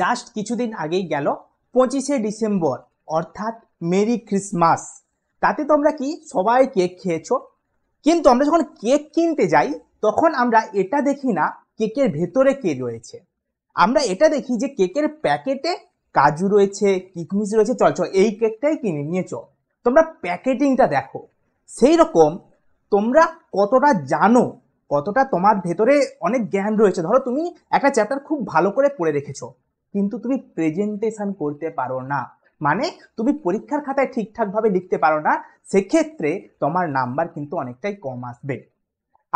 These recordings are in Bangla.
জাস্ট কিছুদিন আগেই গেল পঁচিশে ডিসেম্বর অর্থাৎ মেরি ক্রিসমাস তাতে তোমরা কি সবাই কেক খেয়েছো কিন্তু আমরা যখন কেক কিনতে যাই তখন আমরা এটা দেখি না কেকের ভেতরে কে রয়েছে আমরা এটা দেখি যে কেকের প্যাকেটে কাজু রয়েছে কিকমিস রয়েছে চল চল এই কেকটাই কিনে নিয়েছ তোমরা প্যাকেটিংটা দেখো সেই রকম তোমরা কতটা জানো কতটা তোমার ভেতরে অনেক জ্ঞান রয়েছে ধরো তুমি একটা চ্যাপ্টার খুব ভালো করে পড়ে রেখেছো কিন্তু তুমি প্রেজেন্টেশন করতে পারো না মানে তুমি পরীক্ষার খাতায় ঠিকঠাকভাবে লিখতে পারো না সেক্ষেত্রে তোমার নাম্বার কিন্তু অনেকটাই কম আসবে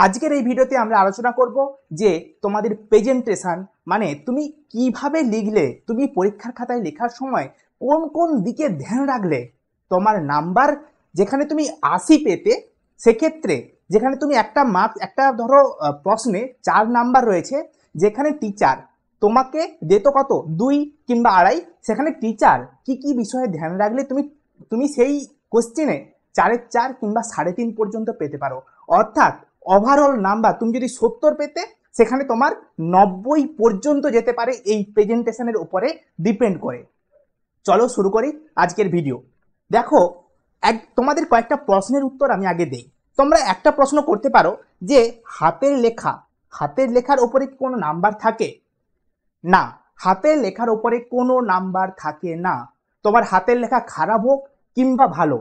আজকের এই ভিডিওতে আমরা আলোচনা করব যে তোমাদের প্রেজেন্টেশন মানে তুমি কিভাবে লিখলে তুমি পরীক্ষার খাতায় লেখার সময় কোন কোন দিকে ধ্যান রাখলে তোমার নাম্বার যেখানে তুমি আশি পেতে সেক্ষেত্রে যেখানে তুমি একটা মার্ক একটা ধরো প্রশ্নে চার নাম্বার রয়েছে যেখানে টিচার তোমাকে দিত কত দুই কিংবা আড়াই সেখানে টিচার কি কি বিষয়ে ধ্যান রাখলে তুমি তুমি সেই কোশ্চেনে চারের চার কিংবা সাড়ে তিন পর্যন্ত পেতে পারো অর্থাৎ ওভারঅল নাম্বার তুমি যদি সত্তর পেতে সেখানে তোমার নব্বই পর্যন্ত যেতে পারে এই প্রেজেন্টেশনের উপরে ডিপেন্ড করে চলো শুরু করি আজকের ভিডিও দেখো এক তোমাদের কয়েকটা প্রশ্নের উত্তর আমি আগে দেই তোমরা একটা প্রশ্ন করতে পারো যে হাতের লেখা হাতের লেখার ওপরে কি কোনো নাম্বার থাকে না হাতের লেখার ওপরে কোনো নাম্বার থাকে না তোমার হাতের লেখা খারাপ হোক কিংবা ভালো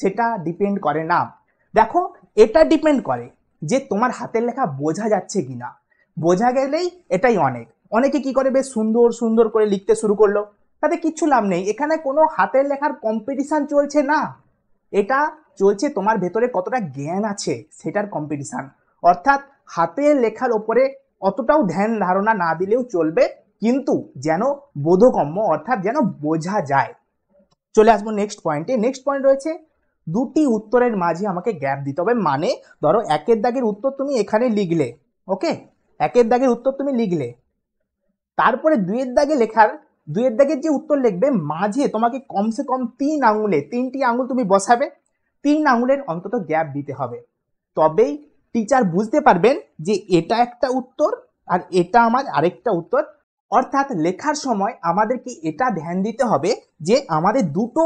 সেটা ডিপেন্ড করে না দেখো এটা ডিপেন্ড করে যে তোমার হাতের লেখা বোঝা যাচ্ছে কি না বোঝা গেলেই এটাই অনেক অনেকে কি করে বেশ সুন্দর সুন্দর করে লিখতে শুরু করলো তাতে কিচ্ছু লাভ নেই এখানে কোনো হাতের লেখার কম্পিটিশান চলছে না এটা চলছে তোমার ভেতরে কতটা জ্ঞান আছে সেটার কম্পিটিশান অর্থাৎ হাতের লেখার ওপরে অতটাও ধ্যান ধারণা না দিলেও চলবে কিন্তু যেন বোধগম্য অর্থাৎ যেন বোঝা যায় চলে আসবো নেক্সট পয়েন্টে নেক্সট পয়েন্ট রয়েছে দুটি উত্তরের মাঝে আমাকে গ্যাপ দিতে হবে মানে ধরো একের দাগের উত্তর তুমি এখানে লিখলে ওকে একের দাগের উত্তর তুমি লিখলে তারপরে দুইয়ের দাগে লেখার দুইয়ের দাগের যে উত্তর লিখবে মাঝে তোমাকে কমসে কম তিন আঙুলে তিনটি আঙুল তুমি বসাবে তিন আঙুলের অন্তত গ্যাপ দিতে হবে তবেই টিচার বুঝতে পারবেন যে এটা একটা উত্তর আর এটা আমার আরেকটা উত্তর অর্থাৎ লেখার সময় আমাদেরকে এটা ধ্যান দিতে হবে যে আমাদের দুটো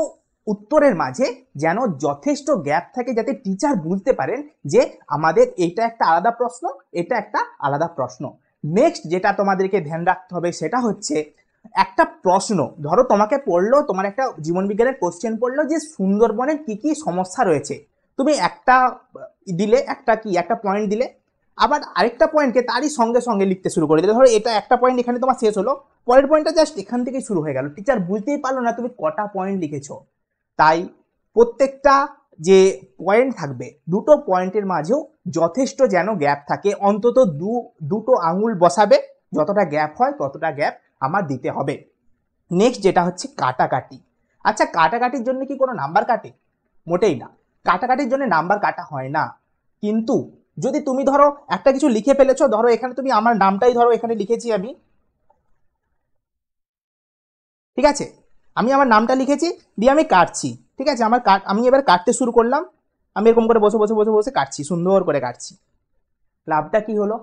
উত্তরের মাঝে যেন যথেষ্ট গ্যাপ থাকে যাতে টিচার বুঝতে পারেন যে আমাদের এটা একটা আলাদা প্রশ্ন এটা একটা আলাদা প্রশ্ন নেক্সট যেটা তোমাদেরকে ধ্যান রাখতে হবে সেটা হচ্ছে একটা প্রশ্ন ধরো তোমাকে পড়লো তোমার একটা জীবনবিজ্ঞানের কোশ্চেন পড়লো যে সুন্দরবনের কি কি সমস্যা রয়েছে তুমি একটা দিলে একটা কি একটা পয়েন্ট দিলে আবার আরেকটা পয়েন্টকে তারই সঙ্গে সঙ্গে লিখতে শুরু করে দিলে ধরো এটা একটা পয়েন্ট এখানে তোমার শেষ হলো পরের পয়েন্টটা জাস্ট এখান থেকেই শুরু হয়ে গেল টিচার বুঝতেই পারলো না তুমি কটা পয়েন্ট লিখেছো তাই প্রত্যেকটা যে পয়েন্ট থাকবে দুটো পয়েন্টের মাঝেও যথেষ্ট যেন গ্যাপ থাকে অন্তত দু দুটো আঙুল বসাবে যতটা গ্যাপ হয় ততটা গ্যাপ আমার দিতে হবে নেক্সট যেটা হচ্ছে কাটাকাটি আচ্ছা কাটাকাটির জন্য কি কোনো নাম্বার কাটে মোটেই না কাটাকাটির জন্য নাম্বার কাটা হয় না কিন্তু যদি তুমি ধরো একটা কিছু লিখে ফেলেছো ধরো এখানে তুমি আমার নামটাই ধরো এখানে লিখেছি আমি ঠিক আছে আমি আমার নামটা লিখেছি দিয়ে আমি কাটছি ঠিক আছে আমার কাট আমি এবার কাটতে শুরু করলাম আমি এরকম করে বসে বসে বসে বসে কাটছি সুন্দর করে কাটছি লাভটা কি হলো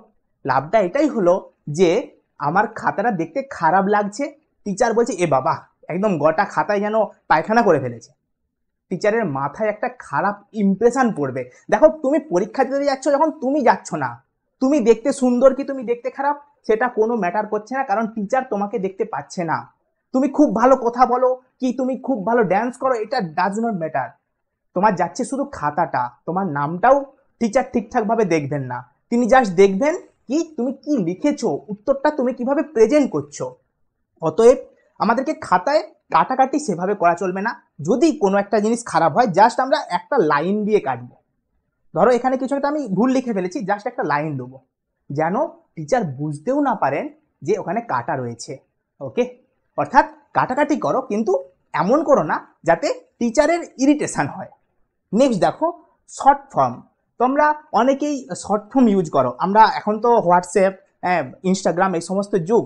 লাভটা এটাই হলো যে আমার খাতাটা দেখতে খারাপ লাগছে টিচার বলছে এ বাবা একদম গটা খাতায় যেন পায়খানা করে ফেলেছে টিচারের মাথায় একটা খারাপ ইমপ্রেশন পড়বে দেখো তুমি পরীক্ষা দিতে যাচ্ছ যখন তুমি যাচ্ছ না তুমি দেখতে সুন্দর কি তুমি দেখতে খারাপ সেটা কোনো ম্যাটার করছে না কারণ টিচার তোমাকে দেখতে পাচ্ছে না তুমি খুব ভালো কথা বলো কি তুমি খুব ভালো ড্যান্স করো এটা ডাজ নট ম্যাটার তোমার যাচ্ছে শুধু খাতাটা তোমার নামটাও টিচার ঠিকঠাকভাবে দেখবেন না তিনি জাস্ট দেখবেন কি তুমি কি লিখেছো উত্তরটা তুমি কিভাবে প্রেজেন্ট করছো অতএব আমাদেরকে খাতায় কাটাকাটি সেভাবে করা চলবে না যদি কোনো একটা জিনিস খারাপ হয় জাস্ট আমরা একটা লাইন দিয়ে কাটবো ধরো এখানে কিছু একটা আমি ভুল লিখে ফেলেছি জাস্ট একটা লাইন দেবো যেন টিচার বুঝতেও না পারেন যে ওখানে কাটা রয়েছে ওকে অর্থাৎ কাটাকাটি করো কিন্তু এমন করো না যাতে টিচারের ইরিটেশান হয় নেক্সট দেখো শর্ট ফর্ম তোমরা অনেকেই শর্ট ফর্ম ইউজ করো আমরা এখন তো হোয়াটসঅ্যাপ ইনস্টাগ্রাম এই সমস্ত যুগ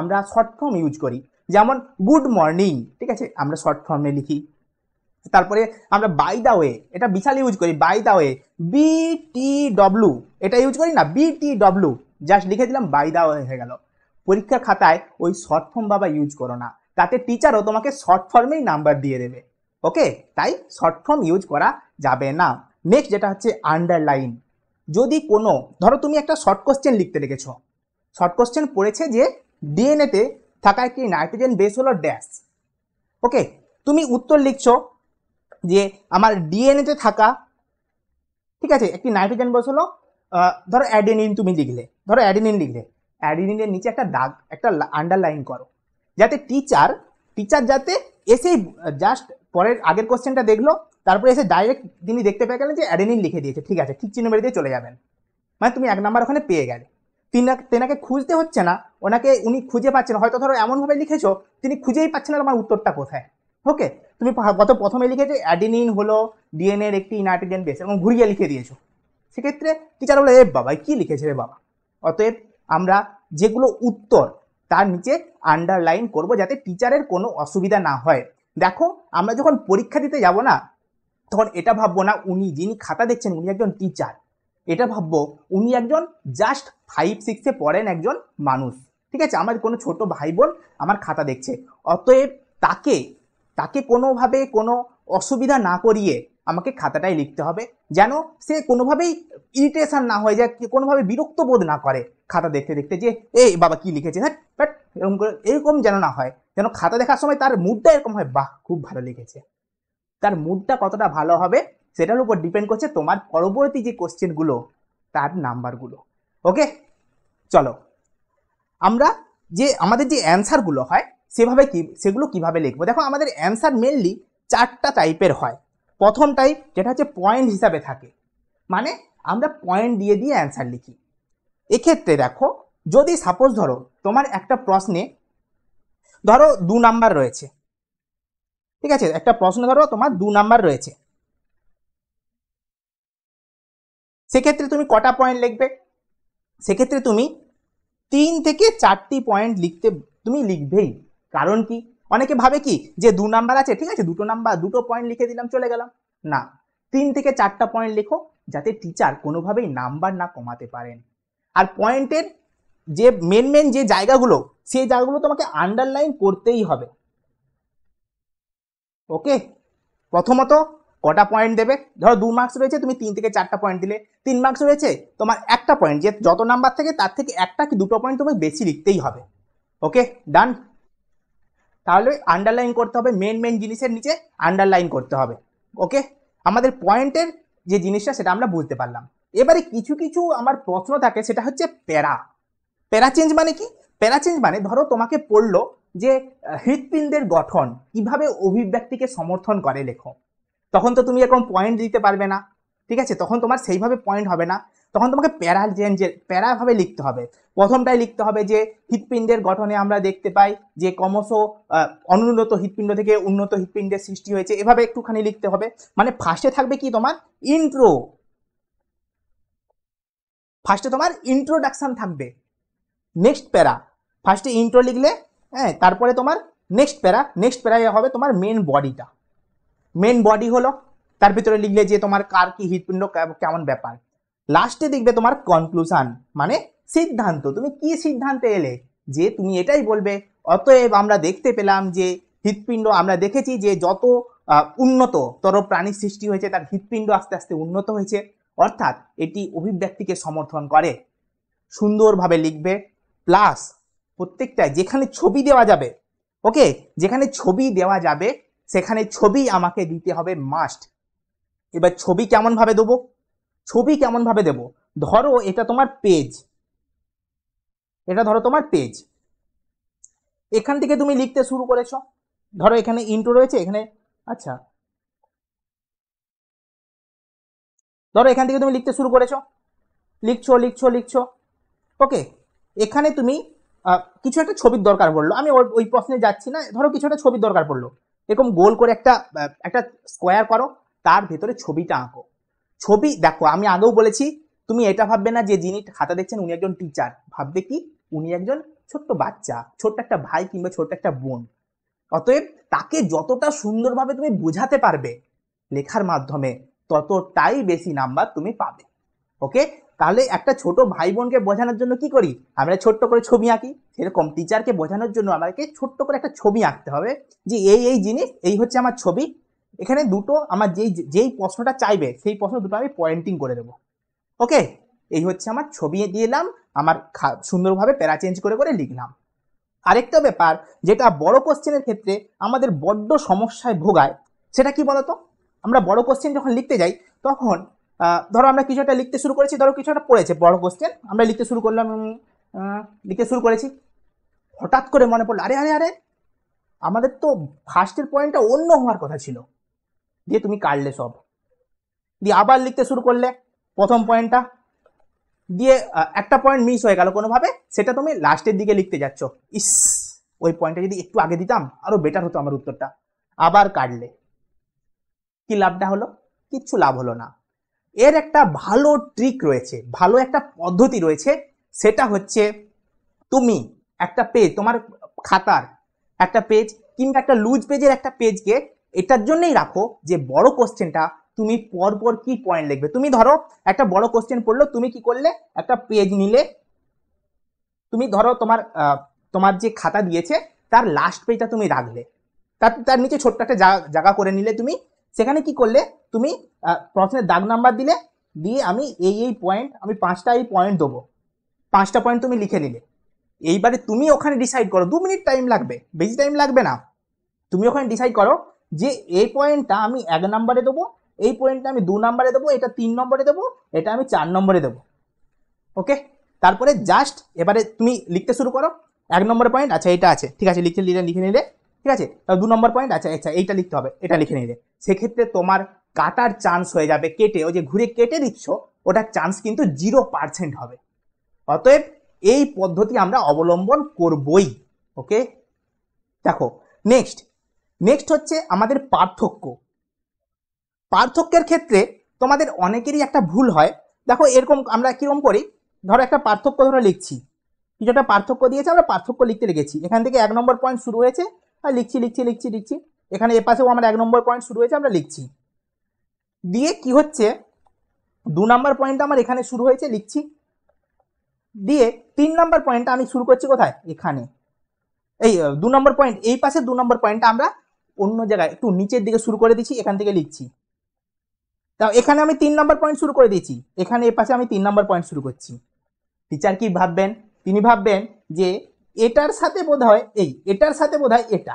আমরা শর্ট ফর্ম ইউজ করি যেমন গুড মর্নিং ঠিক আছে আমরা শর্ট ফর্মে লিখি তারপরে আমরা বাই দা ওয়ে এটা বিশাল ইউজ করি বাই দা ওয়ে ডব্লু এটা ইউজ করি না ডব্লু জাস্ট লিখে দিলাম বাই দা ওয়ে হয়ে গেল পরীক্ষার খাতায় ওই শর্ট ফর্ম বাবা ইউজ করো না তাতে টিচারও তোমাকে শর্ট ফর্মেই নাম্বার দিয়ে দেবে ওকে তাই শর্ট ফর্ম ইউজ করা যাবে না নেক্সট যেটা হচ্ছে আন্ডারলাইন যদি কোনো ধরো তুমি একটা শর্ট কোশ্চেন লিখতে রেখেছো শর্ট কোশ্চেন পড়েছে যে ডিএনএতে থাকা একটি নাইট্রোজেন বেস হলো ড্যাশ ওকে তুমি উত্তর লিখছ যে আমার ডিএনএতে থাকা ঠিক আছে একটি নাইট্রোজেন বেস হলো ধরো অ্যাডেনিন তুমি লিখলে ধরো অ্যাডেনিন লিখলে অ্যাডেনিনের নিচে একটা দাগ একটা আন্ডারলাইন করো যাতে টিচার টিচার যাতে এসে জাস্ট পরের আগের কোশ্চেনটা দেখলো তারপরে এসে ডাইরেক্ট তিনি দেখতে পেয়ে গেলেন যে অ্যাডেনিন লিখে দিয়েছে ঠিক আছে ঠিক চিহ্ন বেরিয়ে দিয়ে চলে যাবেন মানে তুমি এক নাম্বার ওখানে পেয়ে গেলে তিনাকে তেনাকে খুঁজতে হচ্ছে না ওনাকে উনি খুঁজে পাচ্ছেন হয়তো ধরো এমনভাবে লিখেছো তিনি খুঁজেই পাচ্ছেন না আমার উত্তরটা কোথায় ওকে তুমি গত প্রথমে লিখেছো অ্যাডিনিন হলো ডিএনএর একটি নাইট্রোজেন বেস এবং ঘুরিয়ে লিখে দিয়েছো সেক্ষেত্রে টিচার বলে এ বাবা কী লিখেছে রে বাবা অতএব আমরা যেগুলো উত্তর তার নিচে আন্ডারলাইন করব যাতে টিচারের কোনো অসুবিধা না হয় দেখো আমরা যখন পরীক্ষা দিতে যাব না তখন এটা ভাববো না উনি যিনি খাতা দেখছেন উনি একজন টিচার এটা ভাববো উনি একজন জাস্ট ফাইভ সিক্সে পড়েন একজন মানুষ ঠিক আছে আমার কোনো ছোট ভাই বোন আমার খাতা দেখছে অতএব তাকে তাকে কোনোভাবে কোনো অসুবিধা না করিয়ে আমাকে খাতাটায় লিখতে হবে যেন সে কোনোভাবেই ইরিটেশন না হয়ে যায় কোনোভাবে বিরক্ত বোধ না করে খাতা দেখতে দেখতে যে এ বাবা কি লিখেছে হ্যাঁ বাট এরকম করে এরকম যেন না হয় যেন খাতা দেখার সময় তার মুডটা এরকম হয় বাহ খুব ভালো লিখেছে তার মুডটা কতটা ভালো হবে সেটার উপর ডিপেন্ড করছে তোমার পরবর্তী যে কোশ্চেনগুলো তার নাম্বারগুলো ওকে চলো আমরা যে আমাদের যে অ্যান্সারগুলো হয় সেভাবে কি সেগুলো কিভাবে লিখবো দেখো আমাদের অ্যান্সার মেনলি চারটা টাইপের হয় প্রথম টাইপ যেটা হচ্ছে পয়েন্ট হিসাবে থাকে মানে আমরা পয়েন্ট দিয়ে দিয়ে অ্যান্সার লিখি এক্ষেত্রে দেখো যদি সাপোজ ধরো তোমার একটা প্রশ্নে ধরো দু নাম্বার রয়েছে ঠিক আছে একটা প্রশ্ন ধরো তোমার দু নাম্বার রয়েছে সেক্ষেত্রে তুমি কটা পয়েন্ট লিখবে সেক্ষেত্রে তুমি তিন থেকে চারটি পয়েন্ট লিখতে তুমি লিখবেই কারণ কি অনেকে ভাবে কি যে দু নাম্বার আছে ঠিক আছে দুটো নাম্বার দুটো পয়েন্ট লিখে দিলাম চলে গেলাম না তিন থেকে চারটা পয়েন্ট লেখো যাতে টিচার কোনোভাবেই নাম্বার না কমাতে পারেন আর পয়েন্টের যে মেন মেন যে জায়গাগুলো সেই জায়গাগুলো তোমাকে আন্ডারলাইন করতেই হবে ওকে প্রথমত কটা পয়েন্ট দেবে ধরো দু মার্কস রয়েছে তুমি তিন থেকে চারটা পয়েন্ট দিলে তিন মার্কস রয়েছে তোমার একটা পয়েন্ট যে যত নাম্বার থেকে তার থেকে একটা কি দুটো পয়েন্ট তোমাকে বেশি লিখতেই হবে ওকে ডান তাহলে আন্ডারলাইন করতে হবে মেন মেন জিনিসের নিচে আন্ডারলাইন করতে হবে ওকে আমাদের পয়েন্টের যে জিনিসটা সেটা আমরা বুঝতে পারলাম এবারে কিছু কিছু আমার প্রশ্ন থাকে সেটা হচ্ছে প্যারা প্যারা চেঞ্জ মানে কি প্যারা চেঞ্জ মানে ধরো তোমাকে পড়লো যে হৃৎপিণ্ডের গঠন কিভাবে অভিব্যক্তিকে সমর্থন করে লেখক তখন তো তুমি এরকম পয়েন্ট দিতে পারবে না ঠিক আছে তখন তোমার সেইভাবে পয়েন্ট হবে না তখন তোমাকে প্যারা যে প্যারাভাবে লিখতে হবে প্রথমটাই লিখতে হবে যে হৃৎপিণ্ডের গঠনে আমরা দেখতে পাই যে ক্রমশ অনুন্নত হৃৎপিণ্ড থেকে উন্নত হৃৎপিণ্ডের সৃষ্টি হয়েছে এভাবে একটুখানি লিখতে হবে মানে ফার্স্টে থাকবে কি তোমার ইন্ট্রো ফার্স্টে তোমার ইন্ট্রোডাকশান থাকবে নেক্সট প্যারা ফার্স্টে ইন্ট্রো লিখলে হ্যাঁ তারপরে তোমার নেক্সট প্যারা নেক্সট প্যারা হবে তোমার মেন বডিটা মেন বডি হলো তার ভিতরে লিখলে যে তোমার কার কি হৃৎপিণ্ড কেমন ব্যাপার লাস্টে দেখবে তোমার কনক্লুশন মানে সিদ্ধান্ত তুমি কি সিদ্ধান্তে এলে যে তুমি এটাই বলবে অতএব আমরা দেখতে পেলাম যে হৃৎপিণ্ড আমরা দেখেছি যে যত উন্নত তর প্রাণীর সৃষ্টি হয়েছে তার হৃৎপিণ্ড আস্তে আস্তে উন্নত হয়েছে অর্থাৎ এটি অভিব্যক্তিকে সমর্থন করে সুন্দরভাবে লিখবে প্লাস প্রত্যেকটা যেখানে ছবি দেওয়া যাবে ওকে যেখানে ছবি দেওয়া যাবে সেখানে ছবি আমাকে দিতে হবে মাস্ট এবার ছবি কেমনভাবে দেবো ছবি কেমনভাবে দেব ধরো এটা তোমার পেজ এটা ধরো তোমার পেজ এখান থেকে তুমি লিখতে শুরু করেছো ধরো এখানে ইন্টু রয়েছে এখানে আচ্ছা ধরো এখান থেকে তুমি লিখতে শুরু করেছো লিখছো লিখছো লিখছো ওকে এখানে তুমি কিছু একটা ছবির দরকার পড়লো আমি ওই প্রশ্নে যাচ্ছি না ধরো কিছু একটা ছবির দরকার পড়লো এরকম গোল করে একটা একটা স্কোয়ার করো তার ভেতরে ছবিটা আঁকো ছবি দেখো আমি আগেও বলেছি তুমি এটা ভাববে না যে যিনি খাতা দেখছেন উনি একজন টিচার ভাববে কি উনি একজন ছোট্ট বাচ্চা ছোট্ট একটা ভাই কিংবা ছোট্ট একটা বোন অতএব তাকে যতটা সুন্দরভাবে তুমি বোঝাতে পারবে লেখার মাধ্যমে ততটাই বেশি নাম্বার তুমি পাবে ওকে তাহলে একটা ছোট ভাই বোনকে বোঝানোর জন্য কি করি আমরা ছোট্ট করে ছবি আঁকি সেরকম টিচারকে বোঝানোর জন্য আমাকে ছোট্ট করে একটা ছবি আঁকতে হবে যে এই এই জিনিস এই হচ্ছে আমার ছবি এখানে দুটো আমার যেই যেই প্রশ্নটা চাইবে সেই প্রশ্ন দুটো আমি পয়েন্টিং করে দেবো ওকে এই হচ্ছে আমার ছবি দিলাম আমার সুন্দরভাবে প্যারা চেঞ্জ করে করে লিখলাম আরেকটা ব্যাপার যেটা বড় কোশ্চেনের ক্ষেত্রে আমাদের বড্ড সমস্যায় ভোগায় সেটা কি বলতো আমরা বড় কোশ্চেন যখন লিখতে যাই তখন ধরো আমরা কিছু একটা লিখতে শুরু করেছি ধরো কিছু একটা পড়েছে বড় কোশ্চেন আমরা লিখতে শুরু করলাম লিখতে শুরু করেছি হঠাৎ করে মনে পড়লো আরে আরে আরে আমাদের তো ফার্স্টের পয়েন্টটা অন্য হওয়ার কথা ছিল দিয়ে তুমি কাটলে সব দিয়ে আবার লিখতে শুরু করলে প্রথম পয়েন্টটা দিয়ে একটা পয়েন্ট মিস হয়ে গেল কোনোভাবে সেটা তুমি লাস্টের দিকে লিখতে যাচ্ছ ইস ওই পয়েন্টটা যদি একটু আগে দিতাম আরও বেটার হতো আমার উত্তরটা আবার কাটলে কি লাভটা হলো কিচ্ছু লাভ হলো না এর একটা ভালো ট্রিক রয়েছে ভালো একটা পদ্ধতি রয়েছে সেটা হচ্ছে তুমি একটা পেজ তোমার খাতার একটা পেজ কিংবা একটা লুজ পেজের একটা পেজকে এটার জন্যই রাখো যে বড় কোশ্চেনটা তুমি পরপর কি পয়েন্ট লিখবে তুমি ধরো একটা বড় কোশ্চেন পড়লো তুমি কি করলে একটা পেজ নিলে তুমি ধরো তোমার তোমার যে খাতা দিয়েছে তার লাস্ট পেজটা তুমি রাখলে তার তার নিচে ছোট্ট একটা জায়গা করে নিলে তুমি সেখানে কি করলে তুমি প্রশ্নে দাগ নাম্বার দিলে দিয়ে আমি এই এই পয়েন্ট আমি পাঁচটা এই পয়েন্ট দেবো পাঁচটা পয়েন্ট তুমি লিখে নিলে এইবারে তুমি ওখানে ডিসাইড করো দু মিনিট টাইম লাগবে বেশি টাইম লাগবে না তুমি ওখানে ডিসাইড করো যে এই পয়েন্টটা আমি এক নম্বরে দেবো এই পয়েন্টটা আমি দু নম্বরে দেবো এটা তিন নম্বরে দেবো এটা আমি চার নম্বরে দেবো ওকে তারপরে জাস্ট এবারে তুমি লিখতে শুরু করো এক নম্বর পয়েন্ট আচ্ছা এটা আছে ঠিক আছে লিখে লিখে নিলে ঠিক আছে দু নম্বর পয়েন্ট আচ্ছা আচ্ছা এইটা লিখতে হবে এটা লিখে নিলে সেক্ষেত্রে তোমার কাটার চান্স হয়ে যাবে কেটে ওই যে ঘুরে কেটে দিচ্ছ ওটার চান্স কিন্তু জিরো পার্সেন্ট হবে অতএব এই পদ্ধতি আমরা অবলম্বন করবই ওকে দেখো নেক্সট নেক্সট হচ্ছে আমাদের পার্থক্য পার্থক্যের ক্ষেত্রে তোমাদের অনেকেরই একটা ভুল হয় দেখো এরকম আমরা কীরকম করি ধরো একটা পার্থক্য ধরো লিখছি কিছু একটা পার্থক্য দিয়েছে আমরা পার্থক্য লিখতে লিখেছি এখান থেকে এক নম্বর পয়েন্ট শুরু হয়েছে আর লিখছি লিখছি লিখছি লিখছি এখানে এ পাশেও আমার এক নম্বর পয়েন্ট শুরু হয়েছে আমরা লিখছি দিয়ে কি হচ্ছে দু নম্বর পয়েন্ট আমার এখানে শুরু হয়েছে লিখছি দিয়ে তিন নম্বর পয়েন্টটা আমি শুরু করছি কোথায় এখানে এই দু নম্বর পয়েন্ট এই পাশে দু নম্বর পয়েন্টটা আমরা অন্য জায়গায় একটু নিচের দিকে শুরু করে দিচ্ছি এখান থেকে লিখছি তাও এখানে আমি তিন নম্বর পয়েন্ট শুরু করে দিয়েছি এখানে এ পাশে আমি তিন নম্বর পয়েন্ট শুরু করছি টিচার কি ভাববেন তিনি ভাববেন যে এটার সাথে বোধ হয় এই এটার সাথে বোধ হয় এটা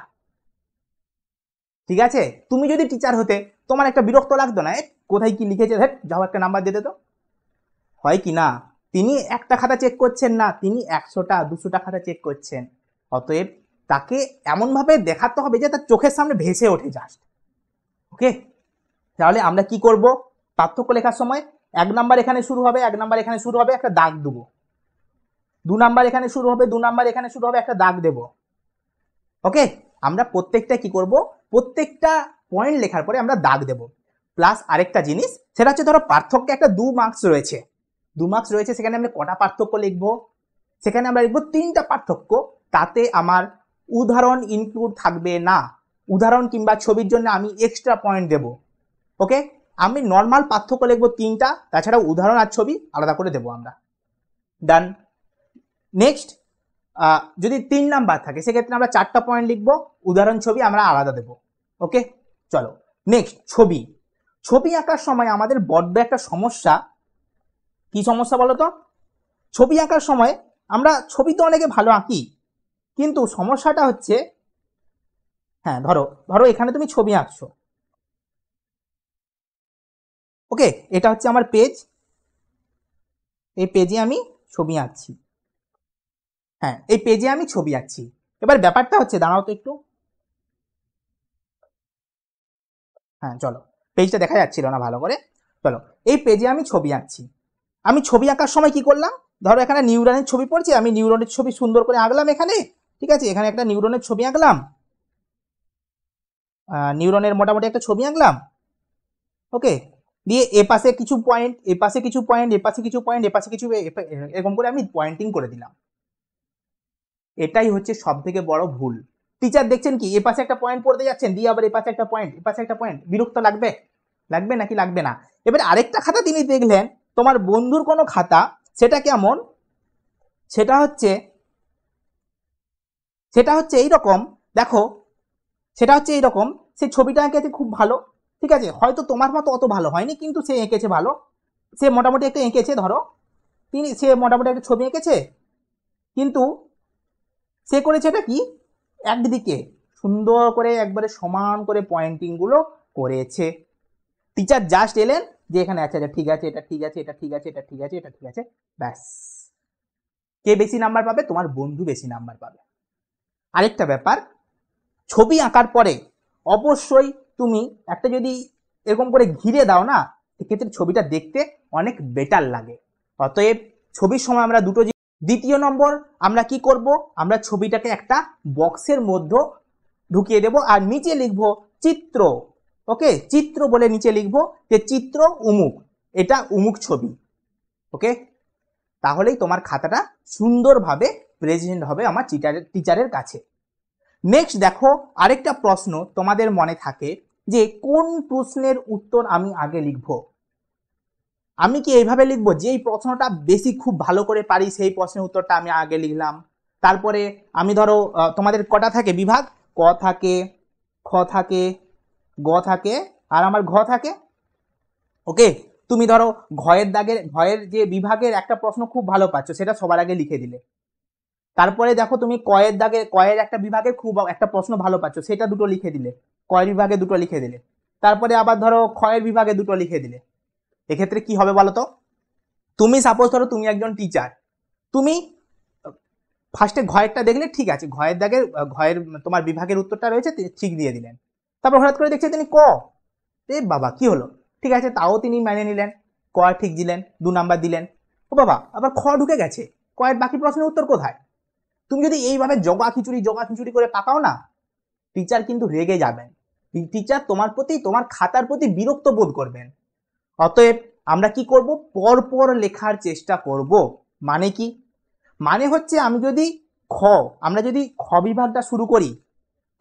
ঠিক আছে তুমি যদি টিচার হতে তোমার একটা বিরক্ত লাগতো না কোথায় কি লিখেছে ধেট যাও একটা নাম্বার দিতে তো হয় কি না তিনি একটা খাতা চেক করছেন না তিনি একশোটা দুশোটা খাতা চেক করছেন অতএব তাকে এমনভাবে দেখাতে হবে যে তার চোখের সামনে ভেসে ওঠে জাস্ট ওকে তাহলে আমরা কি করব পার্থক্য লেখার সময় এক নাম্বার এখানে শুরু হবে এক নাম্বার এখানে শুরু হবে একটা দাগ দেবো দু নাম্বার এখানে শুরু হবে দু নাম্বার এখানে শুরু হবে একটা দাগ দেবো ওকে আমরা প্রত্যেকটা কি করব প্রত্যেকটা পয়েন্ট লেখার পরে আমরা দাগ দেব প্লাস আরেকটা জিনিস সেটা হচ্ছে ধরো পার্থক্যে একটা দু মার্কস রয়েছে দু মার্কস রয়েছে সেখানে আমরা কটা পার্থক্য লিখব সেখানে আমরা লিখব তিনটা পার্থক্য তাতে আমার উদাহরণ ইনক্লুড থাকবে না উদাহরণ কিংবা ছবির জন্য আমি এক্সট্রা পয়েন্ট দেব ওকে আমি নর্মাল পার্থক্য লিখব তিনটা তাছাড়া উদাহরণ আর ছবি আলাদা করে দেবো আমরা ডান নেক্সট যদি তিন নাম্বার থাকে সেক্ষেত্রে আমরা চারটা পয়েন্ট লিখবো উদাহরণ ছবি আমরা আলাদা দেব ওকে চলো নেক্সট ছবি ছবি আঁকার সময় আমাদের বড্ড একটা সমস্যা কি সমস্যা বলো তো ছবি আঁকার সময় আমরা ছবি তো অনেকে ভালো আঁকি কিন্তু সমস্যাটা হচ্ছে হ্যাঁ ধরো ধরো এখানে তুমি ছবি আঁকছো ওকে এটা হচ্ছে আমার পেজ এই পেজে আমি ছবি আঁকছি হ্যাঁ এই পেজে আমি ছবি আঁকছি এবার ব্যাপারটা হচ্ছে দাঁড়াও তো একটু হ্যাঁ চলো পেজটা দেখা যাচ্ছিল না ভালো করে চলো এই পেজে আমি ছবি আঁকছি আমি ছবি আঁকার সময় কি করলাম ধরো এখানে নিউরনের ছবি পড়ছি আমি নিউরনের ছবি সুন্দর করে আঁকলাম এখানে ঠিক আছে এখানে একটা নিউরনের ছবি আঁকলাম নিউরনের মোটামুটি একটা ছবি আঁকলাম ওকে দিয়ে এ পাশে কিছু পয়েন্ট এ পাশে কিছু পয়েন্ট এ পাশে কিছু পয়েন্ট এ পাশে কিছু এরকম করে আমি পয়েন্টিং করে দিলাম এটাই হচ্ছে সব থেকে বড় ভুল টিচার দেখছেন কি এ পাশে একটা পয়েন্ট পড়তে যাচ্ছেন দিয়ে আবার এ পাশে একটা পয়েন্ট এ পাশে একটা পয়েন্ট বিরক্ত লাগবে লাগবে নাকি লাগবে না এবার আরেকটা খাতা তিনি দেখলেন তোমার বন্ধুর কোনো খাতা সেটা কেমন সেটা হচ্ছে সেটা হচ্ছে এই রকম দেখো সেটা হচ্ছে এই রকম সে ছবিটা এঁকেছে খুব ভালো ঠিক আছে হয়তো তোমার মতো অত ভালো হয়নি কিন্তু সে এঁকেছে ভালো সে মোটামুটি একটা এঁকেছে ধরো তিনি সে মোটামুটি একটা ছবি এঁকেছে কিন্তু সে করেছে এটা কি একদিকে সুন্দর করে একবারে সমান করে পয়েন্টিংগুলো করেছে টিচার জাস্ট এলেন যে এখানে আছে আচ্ছা ঠিক আছে এটা ঠিক আছে এটা ঠিক আছে এটা ঠিক আছে এটা ঠিক আছে ব্যাস কে বেশি নাম্বার পাবে তোমার বন্ধু বেশি নাম্বার পাবে আরেকটা ব্যাপার ছবি আঁকার পরে অবশ্যই তুমি একটা যদি এরকম করে ঘিরে দাও না সেক্ষেত্রে ছবিটা দেখতে অনেক বেটার লাগে অতএব ছবির সময় আমরা দুটো দ্বিতীয় নম্বর আমরা কি করব আমরা ছবিটাকে একটা বক্সের মধ্যে ঢুকিয়ে দেব আর নিচে লিখব চিত্র ওকে চিত্র বলে নিচে লিখব যে চিত্র উমুক এটা উমুক ছবি ওকে তাহলেই তোমার খাতাটা সুন্দরভাবে প্রেজেন্ট হবে আমার টিচারের টিচারের কাছে নেক্সট দেখো আরেকটা প্রশ্ন তোমাদের মনে থাকে যে কোন প্রশ্নের উত্তর আমি আগে লিখবো আমি কি এইভাবে লিখবো যে এই প্রশ্নটা বেশি খুব ভালো করে পারি সেই প্রশ্নের উত্তরটা আমি আগে লিখলাম তারপরে আমি ধরো তোমাদের কটা থাকে বিভাগ ক থাকে খ থাকে গ থাকে আর আমার ঘ থাকে ওকে তুমি ধরো ঘয়ের দাগের ঘয়ের যে বিভাগের একটা প্রশ্ন খুব ভালো পাচ্ছ সেটা সবার আগে লিখে দিলে তারপরে দেখো তুমি কয়ের দাগের কয়ের একটা বিভাগের খুব একটা প্রশ্ন ভালো পাচ্ছ সেটা দুটো লিখে দিলে কয়ের বিভাগে দুটো লিখে দিলে তারপরে আবার ধরো ক্ষয়ের বিভাগে দুটো লিখে দিলে এক্ষেত্রে কি হবে বলো তো তুমি সাপোজ ধরো তুমি একজন টিচার তুমি ফার্স্টে ঘয়েরটা দেখলে ঠিক আছে ঘয়ের দাগে ঘয়ের তোমার বিভাগের উত্তরটা রয়েছে ঠিক দিয়ে দিলেন তারপর হঠাৎ করে দেখছে তিনি ক এ বাবা কি হলো ঠিক আছে তাও তিনি মেনে নিলেন ক ঠিক দিলেন দু নাম্বার দিলেন ও বাবা আবার খ ঢুকে গেছে কয়ের বাকি প্রশ্নের উত্তর কোথায় তুমি যদি এইভাবে জগা খিচুড়ি জগা খিচুড়ি করে পাকাও না টিচার কিন্তু রেগে যাবেন টিচার তোমার প্রতি তোমার খাতার প্রতি বিরক্ত বোধ করবেন অতএব আমরা কি করব পরপর লেখার চেষ্টা করব মানে কি মানে হচ্ছে আমি যদি খ আমরা যদি খ বিভাগটা শুরু করি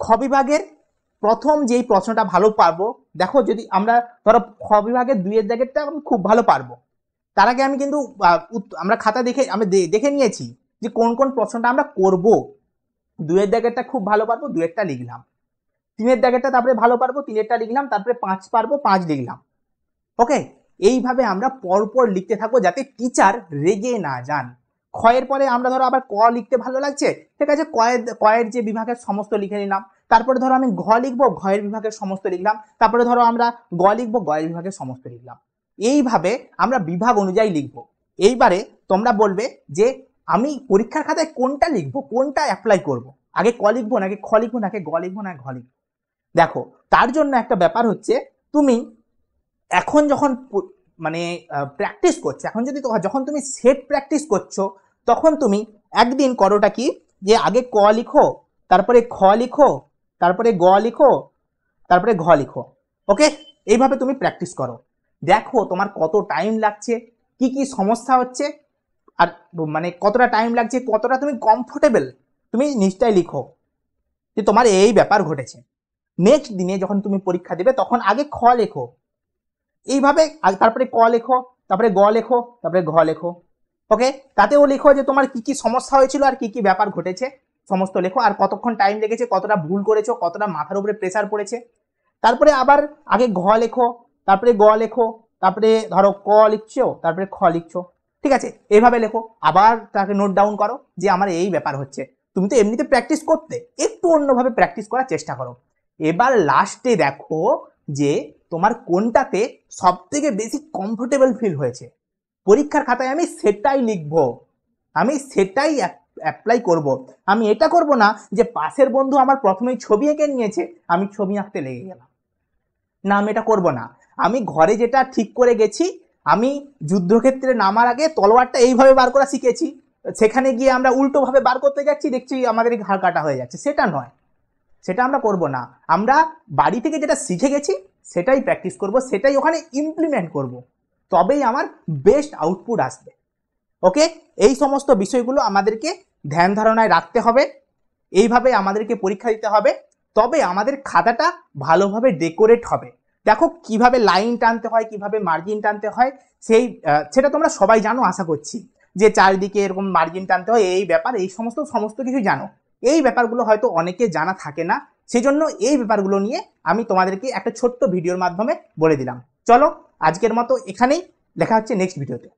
খ বিভাগের প্রথম যেই প্রশ্নটা ভালো পারবো দেখো যদি আমরা ধরো খ বিভাগের দুইয়ের জায়গাটা আমি খুব ভালো পারবো তার আগে আমি কিন্তু আমরা খাতা দেখে আমি দেখে নিয়েছি যে কোন কোন প্রশ্নটা আমরা করব দুইয়ের জায়গাটা খুব ভালো পারবো দুয়েরটা লিখলাম তিনের জায়গাটা তারপরে ভালো পারবো তিনেরটা লিখলাম তারপরে পাঁচ পারবো পাঁচ লিখলাম ওকে এইভাবে আমরা পরপর লিখতে থাকবো যাতে টিচার রেগে না যান ক্ষয়ের পরে আমরা ধরো আবার ক লিখতে ভালো লাগছে ঠিক আছে কয়ের কয়ের যে বিভাগের সমস্ত লিখে নিলাম তারপরে ধরো আমি ঘ লিখবো ঘয়ের বিভাগের সমস্ত লিখলাম তারপরে ধরো আমরা গ লিখবো গয়ের বিভাগের সমস্ত লিখলাম এইভাবে আমরা বিভাগ অনুযায়ী লিখব এইবারে তোমরা বলবে যে আমি পরীক্ষার খাতায় কোনটা লিখব কোনটা অ্যাপ্লাই করব। আগে ক লিখবো নাকি খ লিখবো নাকি গ লিখবো না ঘ লিখবো দেখো তার জন্য একটা ব্যাপার হচ্ছে তুমি এখন যখন মানে প্র্যাকটিস করছো এখন যদি যখন তুমি সেট প্র্যাকটিস করছো তখন তুমি একদিন করোটা কি যে আগে ক লিখো তারপরে খ লিখো তারপরে গ লিখো তারপরে ঘ লিখো ওকে এইভাবে তুমি প্র্যাকটিস করো দেখো তোমার কত টাইম লাগছে কি কি সমস্যা হচ্ছে আর মানে কতটা টাইম লাগছে কতটা তুমি কমফোর্টেবল তুমি নিশ্চয় লিখো যে তোমার এই ব্যাপার ঘটেছে নেক্সট দিনে যখন তুমি পরীক্ষা দেবে তখন আগে খ লেখো এইভাবে তারপরে ক লেখো তারপরে গ লেখো তারপরে ঘ লেখো ওকে তাতেও লেখো যে তোমার কি কি সমস্যা হয়েছিল আর কি কি ব্যাপার ঘটেছে সমস্ত লেখো আর কতক্ষণ টাইম লেগেছে কতটা ভুল করেছো কতটা মাথার উপরে প্রেসার পড়েছে তারপরে আবার আগে ঘ লেখো তারপরে গ লেখো তারপরে ধরো ক লিখছো তারপরে খ লিখছো ঠিক আছে এইভাবে লেখো আবার তাকে নোট ডাউন করো যে আমার এই ব্যাপার হচ্ছে তুমি তো এমনিতে প্র্যাকটিস করতে একটু অন্যভাবে প্র্যাকটিস করার চেষ্টা করো এবার লাস্টে দেখো যে তোমার কোনটাতে সব থেকে বেশি কমফোর্টেবল ফিল হয়েছে পরীক্ষার খাতায় আমি সেটাই লিখব আমি সেটাই অ্যাপ্লাই করব। আমি এটা করব না যে পাশের বন্ধু আমার প্রথমেই ছবি এঁকে নিয়েছে আমি ছবি আঁকতে লেগে গেলাম না আমি এটা করব না আমি ঘরে যেটা ঠিক করে গেছি আমি যুদ্ধক্ষেত্রে নামার আগে তলোয়ারটা এইভাবে বার করা শিখেছি সেখানে গিয়ে আমরা উল্টোভাবে বার করতে যাচ্ছি দেখছি আমাদের ঘাড় কাটা হয়ে যাচ্ছে সেটা নয় সেটা আমরা করব না আমরা বাড়ি থেকে যেটা শিখে গেছি সেটাই প্র্যাকটিস করব সেটাই ওখানে ইমপ্লিমেন্ট করব। তবেই আমার বেস্ট আউটপুট আসবে ওকে এই সমস্ত বিষয়গুলো আমাদেরকে ধ্যান ধারণায় রাখতে হবে এইভাবে আমাদেরকে পরীক্ষা দিতে হবে তবে আমাদের খাতাটা ভালোভাবে ডেকোরেট হবে দেখো কিভাবে লাইন টানতে হয় কিভাবে মার্জিন টানতে হয় সেই সেটা তোমরা সবাই জানো আশা করছি যে চারিদিকে এরকম মার্জিন টানতে হয় এই ব্যাপার এই সমস্ত সমস্ত কিছু জানো এই ব্যাপারগুলো হয়তো অনেকে জানা থাকে না সেই জন্য এই ব্যাপারগুলো নিয়ে আমি তোমাদেরকে একটা ছোট্ট ভিডিওর মাধ্যমে বলে দিলাম চলো আজকের মতো এখানেই দেখা হচ্ছে নেক্সট ভিডিওতে